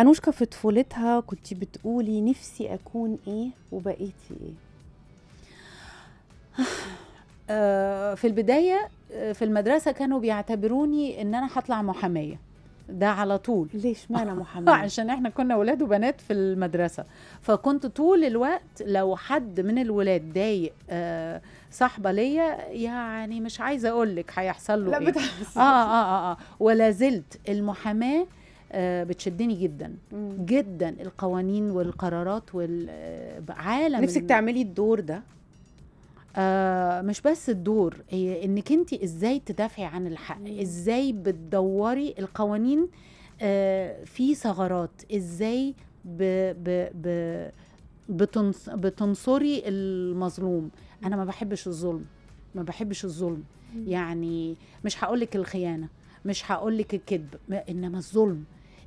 أنوشكا في طفولتها كنت بتقولي نفسي أكون إيه وبقيتي إيه آه، في البداية آه، في المدرسة كانوا بيعتبروني إن أنا هطلع محامية ده على طول ليش ما انا محاميه عشان احنا كنا ولاد وبنات في المدرسه فكنت طول الوقت لو حد من الولاد ضايق آه، صاحبه ليا يعني مش عايزه اقول لك هيحصل له لا ايه آه, اه اه اه ولا زلت المحاماه آه، بتشدني جدا جدا القوانين والقرارات والعالم آه، نفسك تعملي الدور ده آه مش بس الدور هي انك انت ازاي تدافعي عن الحق ازاي بتدوري القوانين آه في ثغرات ازاي ب ب ب بتنص بتنصري المظلوم انا ما بحبش الظلم ما بحبش الظلم يعني مش هقولك الخيانه مش هقولك الكذب انما الظلم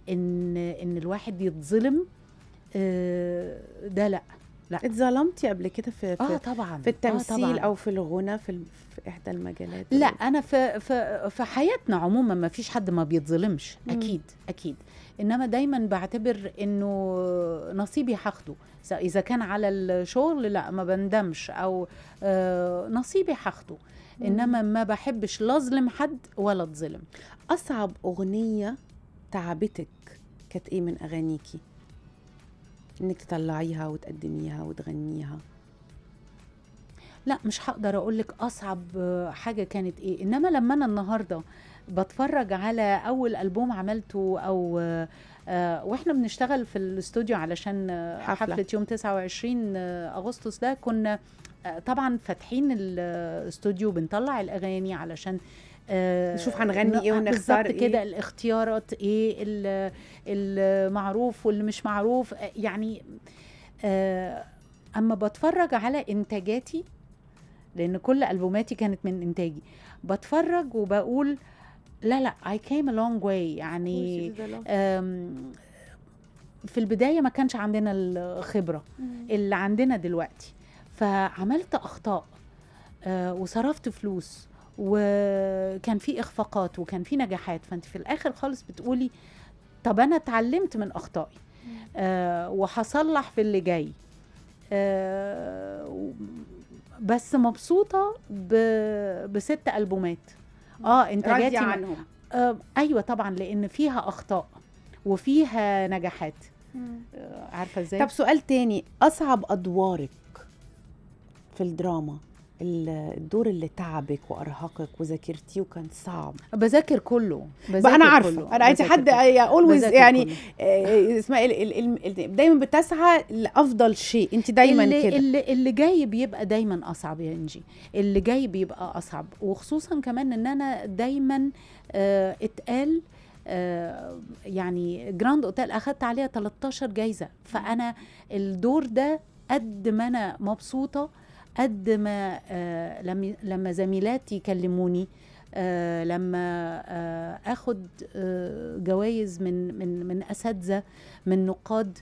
ان ان الواحد يتظلم آه، ده لا لا اتظلمتي قبل كده في اه طبعا في آه، التمثيل آه طبعًا. او في الغنى في, في احدى المجالات لا اللي. انا في في في حياتنا عموما ما فيش حد ما بيتظلمش اكيد مم. اكيد انما دايما بعتبر انه نصيبي هاخده اذا كان على الشغل لا ما بندمش او آه، نصيبي هاخده انما ما بحبش لا اظلم حد ولا اتظلم اصعب اغنيه تعبتك كانت ايه من اغانيكي انك تطلعيها وتقدميها وتغنيها لا مش هقدر اقول لك اصعب حاجه كانت ايه انما لما انا النهارده بتفرج على اول البوم عملته او آه واحنا بنشتغل في الاستوديو علشان حفلة. حفله يوم 29 آه، اغسطس ده كنا آه، طبعا فاتحين الاستوديو آه، بنطلع الاغاني علشان آه، نشوف هنغني ايه ونختار ايه كده الاختيارات ايه المعروف واللي مش معروف آه، يعني آه، اما بتفرج على انتاجاتي لان كل البوماتي كانت من انتاجي بتفرج وبقول لا لا اي كيم لونج واي يعني في البداية ما كانش عندنا الخبرة اللي عندنا دلوقتي فعملت أخطاء وصرفت فلوس وكان في اخفاقات وكان في نجاحات فانت في الاخر خالص بتقولي طب انا اتعلمت من اخطائي آه وهصلح في اللي جاي آه بس مبسوطه بست البومات اه انت جاتي عنهم آه ايوه طبعا لان فيها اخطاء وفيها نجاحات آه عارفه ازاي طب سؤال تاني اصعب ادوارك في الدراما الدور اللي تعبك وارهقك وذاكرتيه وكان صعب بذاكر كله بذاكر انا عارفه انا عايزه حد اولويز يعني آه، اسمها دايما بتسعى لافضل شيء انت دايما كده اللي, اللي جاي بيبقى دايما اصعب يا انجي اللي جاي بيبقى اصعب وخصوصا كمان ان انا دايما آه اتقال آه، يعني جراند اوتيل اخدت عليها 13 جايزه فانا الدور ده قد ما انا مبسوطه قد ما آه، لما زميلاتي يكلموني آه، لما آه، اخد جوائز من من من اساتذه من نقاد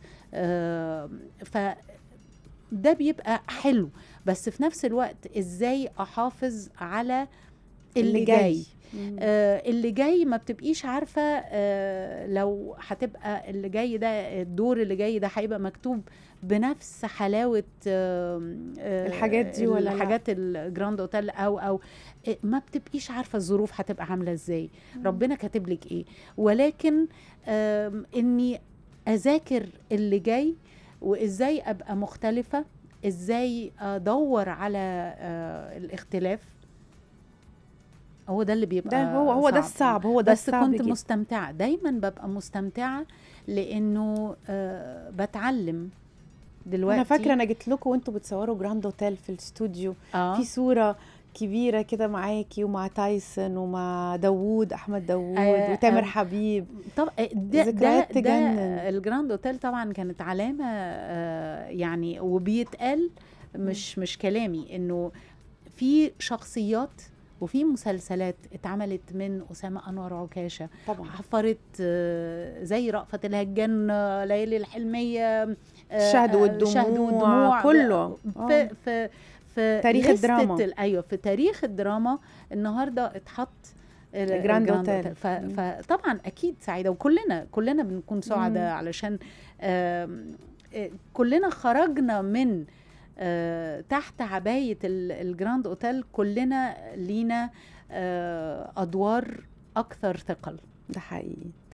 ف ده بيبقى حلو بس في نفس الوقت ازاي احافظ على اللي جاي آه اللي جاي ما بتبقيش عارفه آه لو هتبقى اللي جاي ده الدور اللي جاي ده هيبقى مكتوب بنفس حلاوه آه الحاجات دي ولا الحاجات الجراند اوتيل او او آه، ما بتبقيش عارفه الظروف هتبقى عامله ازاي ربنا كاتب لك ايه ولكن اني اذاكر اللي جاي وازاي ابقى مختلفه ازاي ادور على آه، الاختلاف هو ده اللي بيبقى ده هو هو ده الصعب هو ده بس الصعب كنت مستمتعه دايما ببقى مستمتعه لانه آه بتعلم دلوقتي انا فاكره انا جيت لكم وانتوا بتصوروا جراند اوتيل في الاستوديو آه. في صوره كبيرة كده معاكي ومع تايسون ومع داوود أحمد داوود آه وتامر آه حبيب طب آه، ده ده, تجنن. ده الجراند اوتيل طبعا كانت علامة آه يعني وبيتقال مش مش كلامي إنه في شخصيات وفي مسلسلات اتعملت من أسامة أنور عكاشة طبعا حفرت آه، زي رأفت الهجان ليالي الحلمية آه، الشهد آه، والدموع, الشهد والدموع كله في, في, في تاريخ الدراما ايوه في تاريخ الدراما النهارده اتحط الجراند فطبعا اكيد سعيده وكلنا كلنا بنكون سعداء علشان كلنا خرجنا من آه آه، تحت عبايه الجراند اوتيل كلنا لينا آه، ادوار اكثر ثقل ده حقيقي